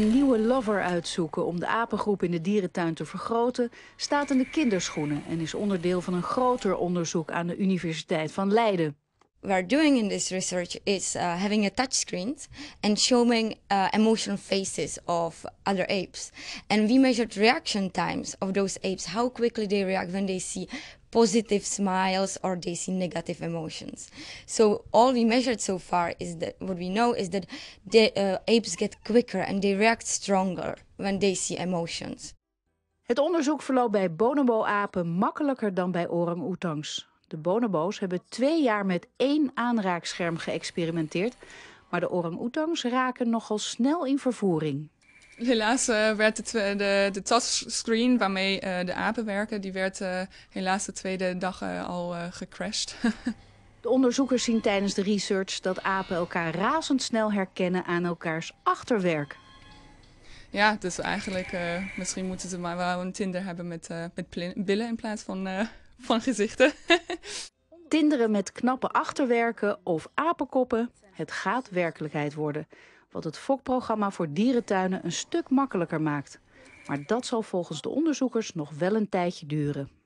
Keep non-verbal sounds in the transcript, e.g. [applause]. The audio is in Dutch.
Een nieuwe lover uitzoeken om de apengroep in de dierentuin te vergroten... staat in de kinderschoenen en is onderdeel van een groter onderzoek aan de Universiteit van Leiden. we are doing in this research is uh, having a touch screens and showing uh, emotional faces of other apes. And we measured reaction times of those apes, how quickly they react when they see positive smiles or they see negative emotions. So all we measured so far is that what we know is that the uh, apes get quicker and they react stronger when they see emotions. Het onderzoek verloopt bij bonobo-apen makkelijker dan bij orang-oetangs. De bonobo's hebben twee jaar met één aanraakscherm geëxperimenteerd. Maar de orang-oetangs raken nogal snel in vervoering. Helaas eh, werd eh, de, de touchscreen waarmee eh, de apen werken, die werd helaas de tweede dag al gecrashed. [laughs] de onderzoekers zien tijdens de research dat apen elkaar razendsnel herkennen aan elkaars achterwerk. Ja, dus eigenlijk misschien moeten ze maar wel een Tinder hebben met, met billen in plaats van van gezichten. [laughs] Tinderen met knappe achterwerken of apenkoppen. Het gaat werkelijkheid worden. Wat het fokprogramma voor dierentuinen een stuk makkelijker maakt. Maar dat zal volgens de onderzoekers nog wel een tijdje duren.